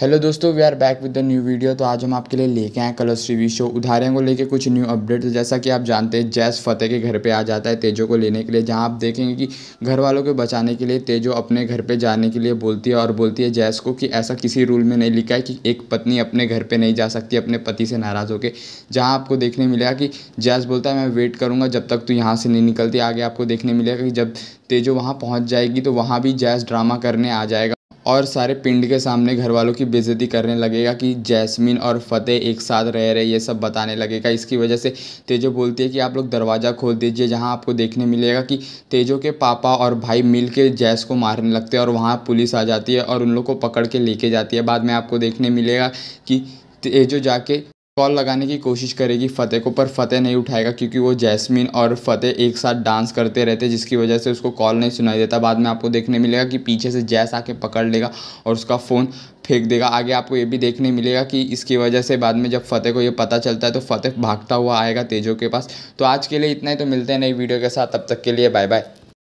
hello दोस्तों we are back with the new video तो आज हम आपके लिए लेके आए कलर्स रिव्यू शो उदाहरण को लेके कुछ न्यू अपडेट तो जैसा कि आप जानते हैं जैस फतेह के घर पे आ जाता है तेजो को लेने के लिए जहां आप देखेंगे कि घर वालों को बचाने के लिए तेजो अपने घर पे जाने के लिए बोलती है और बोलती है जैस को कि ऐसा किसी रूल में नहीं लिखा है कि एक पत्नी अपने घर पर नहीं जा सकती अपने पति से नाराज़ होकर जहाँ आपको देखने मिलेगा कि जैस बोलता है मैं वेट करूँगा जब तक तू यहाँ से नहीं निकलती आगे आपको देखने मिलेगा कि जब तेजो वहाँ पहुँच जाएगी तो वहाँ भी जैस ड्रामा करने आ जाएगा और सारे पिंड के सामने घर वालों की बेजती करने लगेगा कि जैस्मिन और फतेह एक साथ रह रहे ये सब बताने लगेगा इसकी वजह से तेजो बोलती है कि आप लोग दरवाज़ा खोल दीजिए जहाँ आपको देखने मिलेगा कि तेजो के पापा और भाई मिल के जैस को मारने लगते हैं और वहाँ पुलिस आ जाती है और उन लोग को पकड़ के लेके जाती है बाद में आपको देखने मिलेगा कि तेजो जाके कॉल लगाने की कोशिश करेगी फ़तेह को पर फ़तेह नहीं उठाएगा क्योंकि वो जैस्मिन और फ़तेह एक साथ डांस करते रहते हैं जिसकी वजह से उसको कॉल नहीं सुनाई देता बाद में आपको देखने मिलेगा कि पीछे से जैस आके पकड़ लेगा और उसका फ़ोन फेंक देगा आगे आपको ये भी देखने मिलेगा कि इसकी वजह से बाद में जब फ़तेह को ये पता चलता है तो फ़तेह भागता हुआ आएगा तेजो के पास तो आज के लिए इतना ही तो मिलते हैं नई वीडियो के साथ तब तक के लिए बाय बाय